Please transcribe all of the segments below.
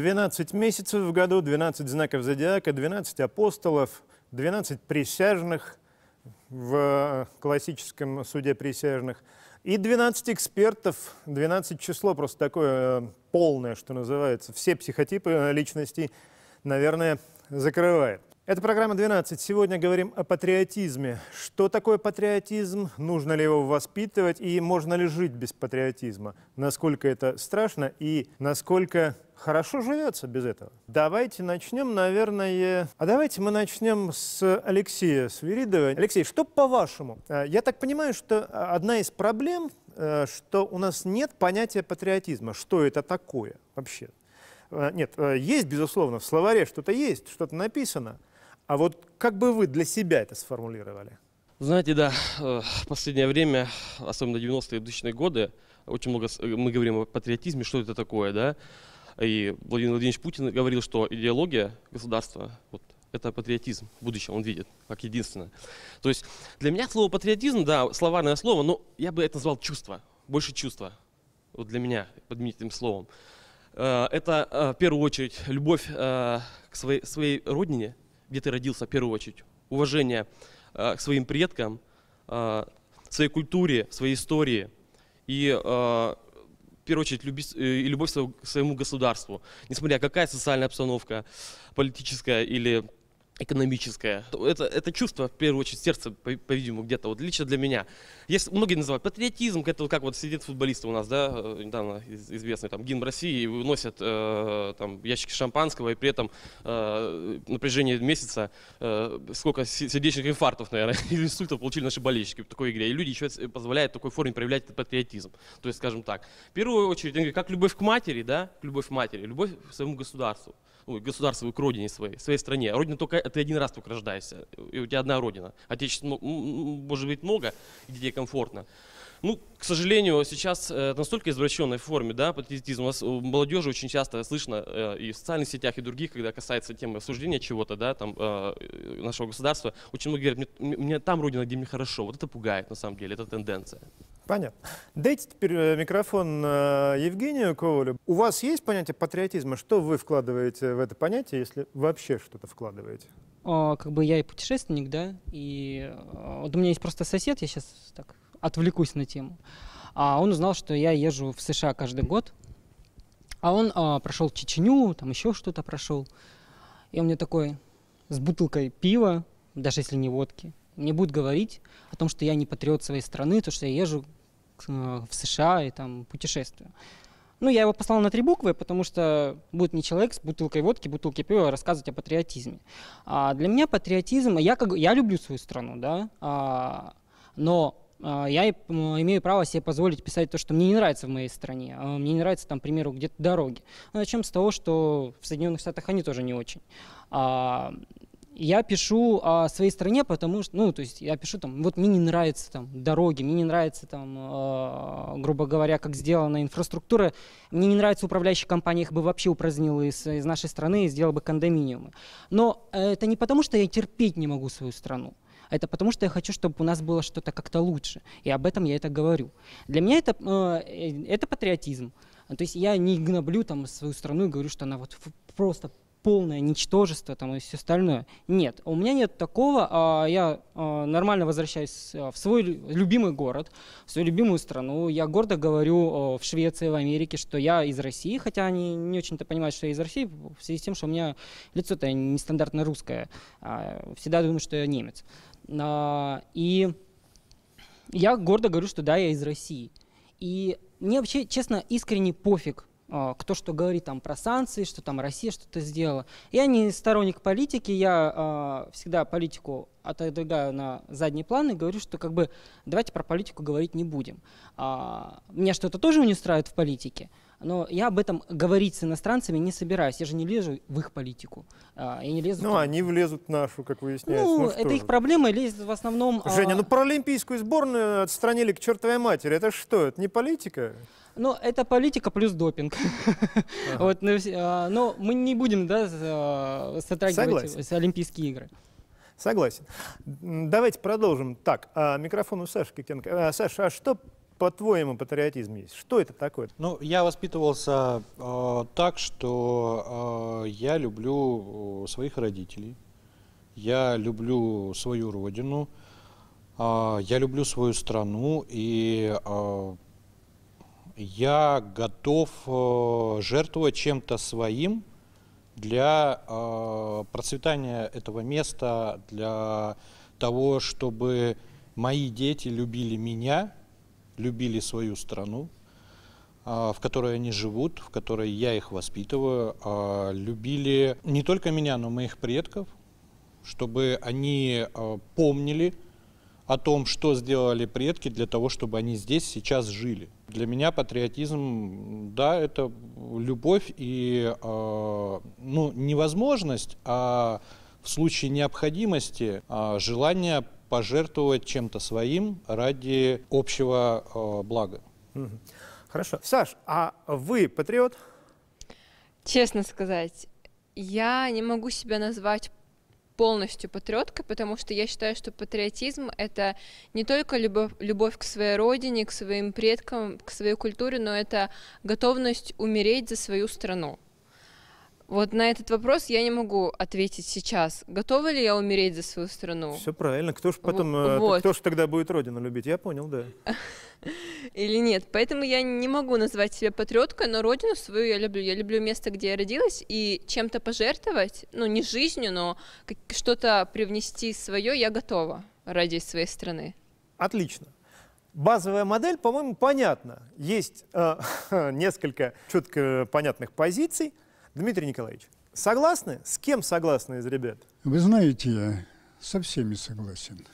12 месяцев в году, 12 знаков зодиака, 12 апостолов, 12 присяжных в э, классическом суде присяжных и 12 экспертов, 12 число, просто такое э, полное, что называется. Все психотипы э, личностей, наверное, закрывает. Это программа 12. Сегодня говорим о патриотизме. Что такое патриотизм? Нужно ли его воспитывать? И можно ли жить без патриотизма? Насколько это страшно и насколько хорошо живется без этого? Давайте начнем, наверное... А давайте мы начнем с Алексея Свиридова. Алексей, что по-вашему? А, я так понимаю, что а, одна из проблем, э, что у нас нет понятия патриотизма. Что это такое вообще? А, нет, э, есть, безусловно, в словаре что-то есть, что-то написано – а вот как бы вы для себя это сформулировали? Знаете, да, в э, последнее время, особенно 90-е 2000-е годы, очень много э, мы говорим о патриотизме, что это такое, да. И Владимир Владимирович Путин говорил, что идеология государства, вот, это патриотизм в будущем, он видит, как единственное. То есть для меня слово патриотизм, да, словарное слово, но я бы это назвал чувство, больше чувство. Вот для меня, под этим словом. Э, это, в первую очередь, любовь к своей, своей родине – где ты родился в первую очередь, уважение э, к своим предкам, э, своей культуре, своей истории и э, в первую очередь люби, э, и любовь к своему государству, несмотря какая социальная обстановка, политическая или экономическое. Это, это чувство, в первую очередь, сердце, по-видимому, по где-то, вот лично для меня. Есть, многие называют патриотизм, это вот как вот сидит футболисты у нас, да, э, недавно известный, там, гимн России, и выносят э, там ящики шампанского, и при этом э, напряжение месяца, э, сколько сердечных инфарктов, наверное, или инсультов получили наши болельщики в такой игре. И люди еще позволяют в такой форме проявлять этот патриотизм. То есть, скажем так, в первую очередь, как любовь к матери, да, любовь к матери, любовь к своему государству, ну, государству, к родине своей, своей стране. Родина только ты один раз только рождаешься, и у тебя одна родина. А может быть, много, и тебе комфортно. Ну, к сожалению, сейчас э, настолько извращенной форме, да, патриотизм. У нас у молодежи очень часто слышно э, и в социальных сетях, и других, когда касается темы осуждения чего-то, да, там, э, нашего государства, очень многие говорят, мне, мне там родина, где мне хорошо. Вот это пугает, на самом деле, это тенденция. Понятно. Дайте теперь э, микрофон э, Евгению Ковалю. У вас есть понятие патриотизма? Что вы вкладываете в это понятие, если вообще что-то вкладываете? О, а, как бы я и путешественник, да, и э, вот у меня есть просто сосед, я сейчас так отвлекусь на тему. А он узнал, что я езжу в США каждый год, а он а, прошел Чечню, там еще что-то прошел. И он мне такой с бутылкой пива, даже если не водки, мне будет говорить о том, что я не патриот своей страны, то, что я езжу в США и там путешествую. Ну, я его послал на три буквы, потому что будет не человек с бутылкой водки, бутылкой пива рассказывать о патриотизме. А для меня патриотизм, я, как, я люблю свою страну, да, а, но а, я имею право себе позволить писать то, что мне не нравится в моей стране. А мне не нравится, там, к примеру, где-то дороги. начнем с того, что в Соединенных Штатах они тоже не очень. А, я пишу о своей стране, потому что, ну, то есть я пишу там, вот мне не нравятся там дороги, мне не нравится там, э, грубо говоря, как сделана инфраструктура, мне не нравится управляющая компания, их бы вообще упразднила из, из нашей страны и сделала бы кондоминиумы. Но э, это не потому, что я терпеть не могу свою страну, это потому, что я хочу, чтобы у нас было что-то как-то лучше, и об этом я это говорю. Для меня это, э, э это патриотизм. То есть я не гноблю там свою страну и говорю, что она вот просто полное ничтожество там, и все остальное. Нет, у меня нет такого. А, я а, нормально возвращаюсь в свой любимый город, в свою любимую страну. Я гордо говорю в Швеции, в Америке, что я из России, хотя они не очень-то понимают, что я из России, в связи с тем, что у меня лицо-то нестандартно русское. А, всегда думаю, что я немец. И я гордо говорю, что да, я из России. И мне вообще, честно, искренне пофиг, а, кто что говорит там про санкции, что там Россия что-то сделала. Я не сторонник политики, я э, всегда политику отодвигаю на задний план и говорю, что как бы давайте про политику говорить не будем. А, меня что-то тоже не устраивает в политике, но я об этом говорить с иностранцами не собираюсь. Я же не лезу в их политику. А, я не лезу ну, в... они влезут в нашу, как выясняется. Ну, ну это же? их проблема, лезет в основном... А Женя, а... ну паралимпийскую сборную отстранили к чертовой матери. Это что, это не политика? Ну, это политика плюс допинг. Ага. вот, но, ну, а, но ну, мы не будем да, сотрагивать с Олимпийские игры. Согласен. Давайте продолжим. Так, микрофон у Саши Кикенко. Саша, а что по-твоему, патриотизм есть? Что это такое? Ну, я воспитывался э, так, что э, я люблю э, своих родителей, я люблю свою родину, э, я люблю свою страну, и э, я готов э, жертвовать чем-то своим для э, процветания этого места, для того, чтобы мои дети любили меня любили свою страну, а, в которой они живут, в которой я их воспитываю, а, любили не только меня, но моих предков, чтобы они а, помнили о том, что сделали предки для того, чтобы они здесь сейчас жили. Для меня патриотизм, да, это любовь и, ну, невозможность, а в случае необходимости желание пожертвовать чем-то своим ради общего э, блага. Хорошо. Саш, а вы патриот? Честно сказать, я не могу себя назвать полностью патриоткой, потому что я считаю, что патриотизм — это не только любовь, любовь к своей родине, к своим предкам, к своей культуре, но это готовность умереть за свою страну. Вот на этот вопрос я не могу ответить сейчас. Готова ли я умереть за свою страну? Все правильно. Кто же потом, э, вот. кто же тогда будет родину любить? Я понял, да. Или нет. Поэтому я не могу назвать себя патриоткой, но родину свою я люблю. Я люблю место, где я родилась, и чем-то пожертвовать, ну не жизнью, но что-то привнести свое, я готова ради своей страны. Отлично. Базовая модель, по-моему, понятна. Есть э, несколько четко понятных позиций. Дмитрий Николаевич, согласны? С кем согласны из ребят? Вы знаете, я со всеми согласен.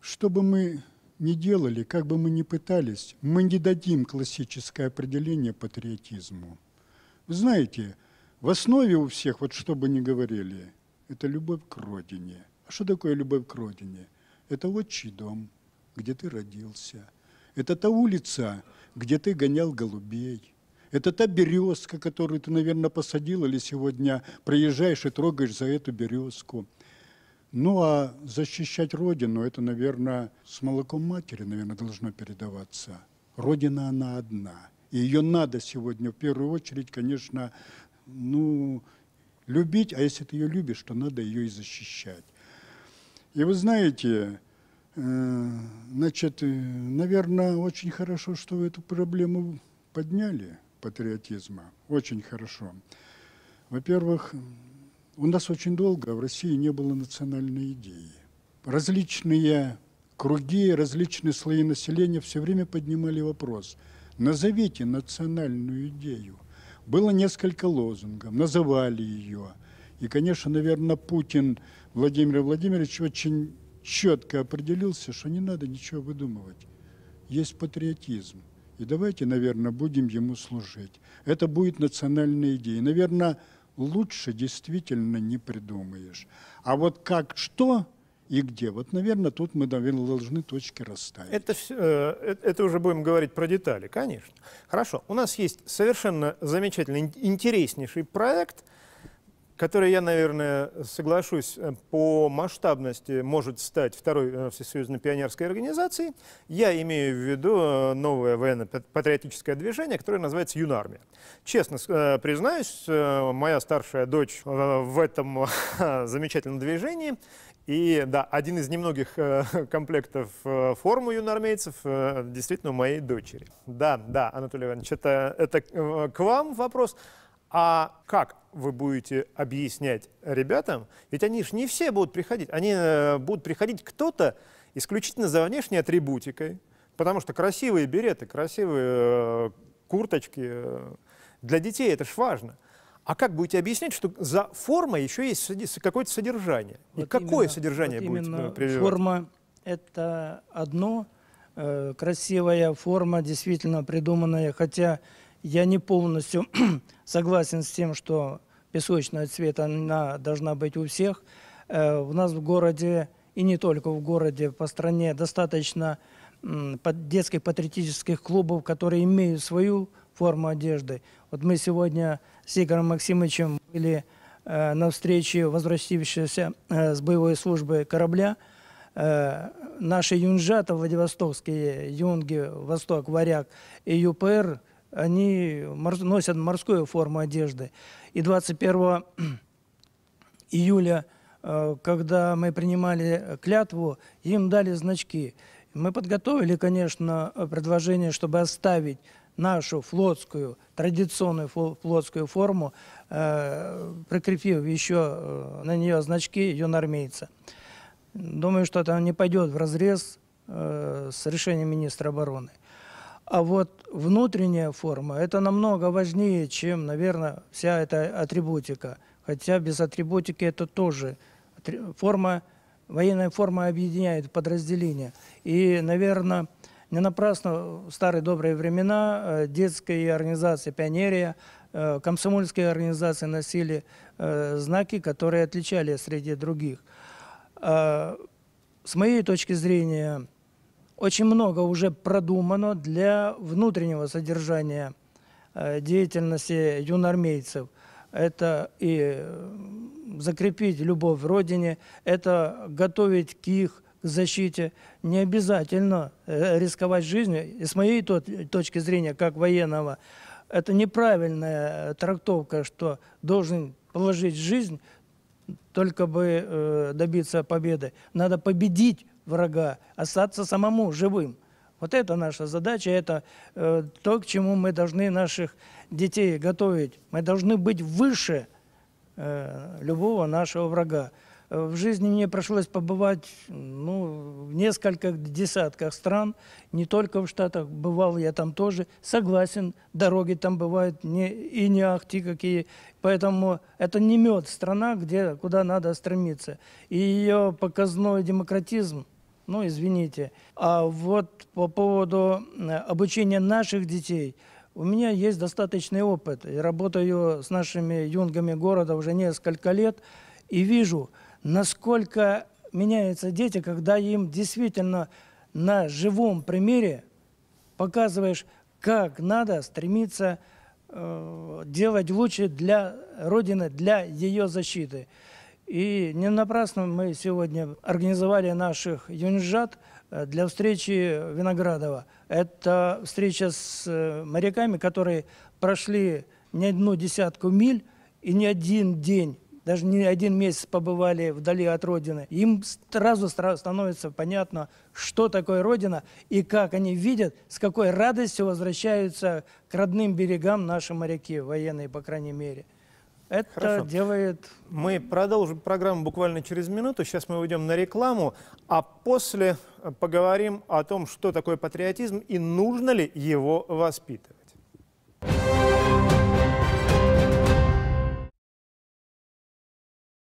Что бы мы ни делали, как бы мы ни пытались, мы не дадим классическое определение патриотизму. Вы знаете, в основе у всех, вот что бы ни говорили, это любовь к родине. А что такое любовь к родине? Это отчий дом, где ты родился. Это та улица, где ты гонял голубей. Это та березка, которую ты, наверное, посадил или сегодня приезжаешь и трогаешь за эту березку. Ну а защищать Родину, это, наверное, с молоком матери, наверное, должно передаваться. Родина, она одна. И ее надо сегодня, в первую очередь, конечно, ну, любить, а если ты ее любишь, то надо ее и защищать. И вы знаете, э, значит, э, наверное, очень хорошо, что вы эту проблему подняли патриотизма. Очень хорошо. Во-первых, у нас очень долго в России не было национальной идеи. Различные круги, различные слои населения все время поднимали вопрос. Назовите национальную идею. Было несколько лозунгов, называли ее. И, конечно, наверное, Путин Владимир Владимирович очень четко определился, что не надо ничего выдумывать. Есть патриотизм. И давайте, наверное, будем ему служить. Это будет национальная идея. Наверное, лучше действительно не придумаешь. А вот как, что и где? Вот, наверное, тут мы наверное, должны точки расставить. Это, э, э, это уже будем говорить про детали, конечно. Хорошо, у нас есть совершенно замечательный, интереснейший проект – которая, я, наверное, соглашусь, э, по масштабности может стать второй э, всесоюзной пионерской организацией. Я имею в виду э, новое военно-патриотическое движение, которое называется «Юнармия». Честно признаюсь, моя старшая дочь в этом замечательном движении. И да, один из немногих комплектов формы юноармейцев действительно у моей дочери. Да, да, Анатолий Иванович, это, это к вам вопрос. А как вы будете объяснять ребятам? Ведь они же не все будут приходить. Они э, будут приходить кто-то исключительно за внешней атрибутикой, потому что красивые береты, красивые э, курточки. Э, для детей это ж важно. А как будете объяснять, что за формой еще есть какое-то содержание? Вот И какое именно, содержание вот будете прививать? Форма – это одно, красивая форма, действительно придуманная, хотя я не полностью согласен с тем, что песочная цвет она должна быть у всех. Э, у нас в городе, и не только в городе, по стране достаточно детских патриотических клубов, которые имеют свою форму одежды. Вот мы сегодня с Игорем Максимовичем были э, на встрече возвратившегося э, с боевой службы корабля. Наши юнжата, владивостокские юнги, Восток, Варяг и ЮПР – они носят морскую форму одежды. И 21 июля, э, когда мы принимали клятву, им дали значки. Мы подготовили, конечно, предложение, чтобы оставить нашу флотскую, традиционную флотскую форму, э, прикрепив еще э, на нее значки юнармейца. Думаю, что это не пойдет в разрез с решением министра обороны. А вот внутренняя форма – это намного важнее, чем, наверное, вся эта атрибутика. Хотя без атрибутики это тоже форма, военная форма объединяет подразделения. И, наверное, не напрасно в старые добрые времена э, детские организации «Пионерия», э, комсомольские организации носили э, знаки, которые отличали среди других. А, с моей точки зрения – очень много уже продумано для внутреннего содержания э, деятельности юнармейцев. Это и э, закрепить любовь в родине, это готовить к их защите. Не обязательно э, рисковать жизнью. И с моей точки зрения, как военного, это неправильная трактовка, что должен положить жизнь, только бы добиться победы. Надо победить врага, остаться самому живым. Вот это наша задача, это э, то, к чему мы должны наших детей готовить. Мы должны быть выше э, любого нашего врага. Э, в жизни мне пришлось побывать ну, в нескольких десятках стран, не только в Штатах, бывал я там тоже. Согласен, дороги там бывают не, и не ахти какие. Поэтому это не мед страна, где, куда надо стремиться. И ее показной демократизм – ну извините. А вот по поводу э, обучения наших детей, у меня есть достаточный опыт. Я работаю с нашими юнгами города уже несколько лет и вижу, насколько меняются дети, когда им действительно на живом примере показываешь, как надо стремиться э, делать лучше для Родины, для ее защиты. И не напрасно мы сегодня организовали наших юнжат э, для встречи Виноградова. Это встреча с э, моряками, которые прошли не одну десятку миль и не один день даже не один месяц побывали вдали от Родины. Им сразу становится понятно, что такое Родина и как они видят, с какой радостью возвращаются к родным берегам наши моряки, военные, по крайней мере. Это Хорошо. делает... Мы продолжим программу буквально через минуту. Сейчас мы уйдем на рекламу, а после поговорим о том, что такое патриотизм и нужно ли его воспитывать.